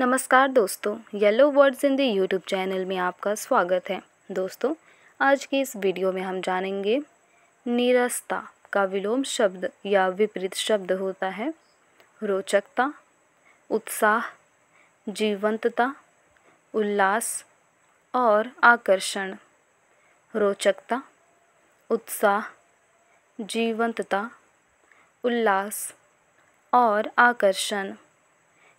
नमस्कार दोस्तों yellow words in the YouTube channel में आपका स्वागत है दोस्तों आज की इस वीडियो में हम जानेंगे निरस्ता का विलोम शब्द या विपरीत शब्द होता है रोचकता उत्साह जीवंतता उल्लास और आकर्षण रोचकता उत्साह जीवंतता उल्लास और आकर्षण